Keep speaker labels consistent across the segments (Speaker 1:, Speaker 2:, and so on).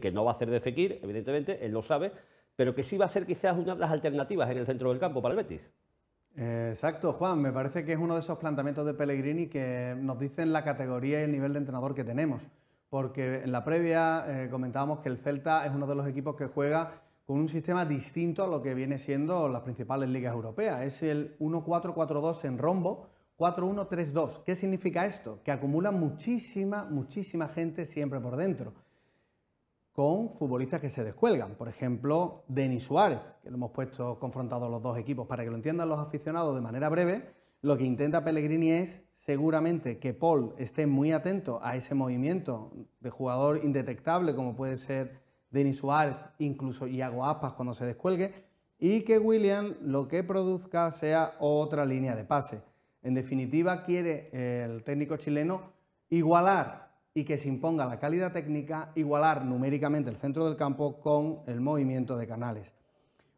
Speaker 1: que no va a hacer de Fekir, evidentemente, él lo sabe, pero que sí va a ser quizás una de las alternativas en el centro del campo para el Betis. Exacto, Juan, me parece que es uno de esos planteamientos de Pellegrini que nos dicen la categoría y el nivel de entrenador que tenemos, porque en la previa eh, comentábamos que el Celta es uno de los equipos que juega con un sistema distinto a lo que viene siendo las principales ligas europeas, es el 1-4-4-2 en rombo, 4-1-3-2. ¿Qué significa esto? Que acumula muchísima, muchísima gente siempre por dentro con futbolistas que se descuelgan. Por ejemplo, Denis Suárez, que lo hemos puesto confrontado los dos equipos. Para que lo entiendan los aficionados de manera breve, lo que intenta Pellegrini es seguramente que Paul esté muy atento a ese movimiento de jugador indetectable, como puede ser Denis Suárez, incluso Iago Aspas cuando se descuelgue, y que William lo que produzca sea otra línea de pase. En definitiva, quiere el técnico chileno igualar y que se imponga la calidad técnica, igualar numéricamente el centro del campo con el movimiento de canales.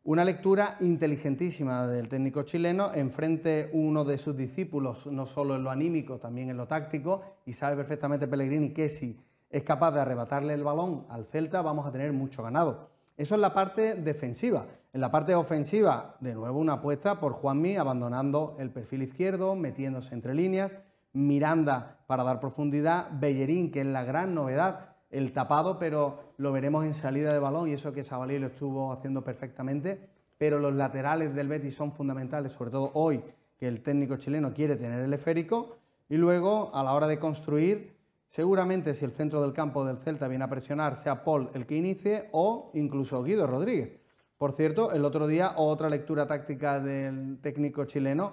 Speaker 1: Una lectura inteligentísima del técnico chileno, enfrente uno de sus discípulos, no solo en lo anímico, también en lo táctico, y sabe perfectamente Pellegrini que si es capaz de arrebatarle el balón al Celta, vamos a tener mucho ganado. Eso es la parte defensiva. En la parte ofensiva, de nuevo una apuesta por Juanmi abandonando el perfil izquierdo, metiéndose entre líneas, Miranda para dar profundidad, Bellerín, que es la gran novedad, el tapado, pero lo veremos en salida de balón y eso que Sabalí lo estuvo haciendo perfectamente, pero los laterales del Betis son fundamentales, sobre todo hoy que el técnico chileno quiere tener el esférico y luego a la hora de construir, seguramente si el centro del campo del Celta viene a presionar, sea Paul el que inicie o incluso Guido Rodríguez. Por cierto, el otro día otra lectura táctica del técnico chileno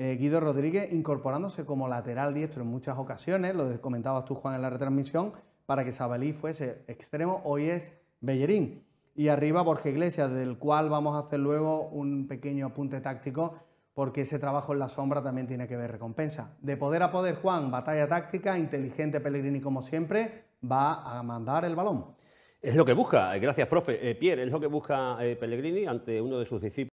Speaker 1: eh, Guido Rodríguez incorporándose como lateral diestro en muchas ocasiones, lo comentabas tú Juan en la retransmisión, para que Sabalí fuese extremo, hoy es Bellerín. Y arriba Borja Iglesias, del cual vamos a hacer luego un pequeño apunte táctico, porque ese trabajo en la sombra también tiene que ver recompensa. De poder a poder, Juan, batalla táctica, inteligente Pellegrini como siempre, va a mandar el balón. Es lo que busca, eh, gracias, profe. Eh, Pierre, es lo que busca Pellegrini ante uno de sus discípulos.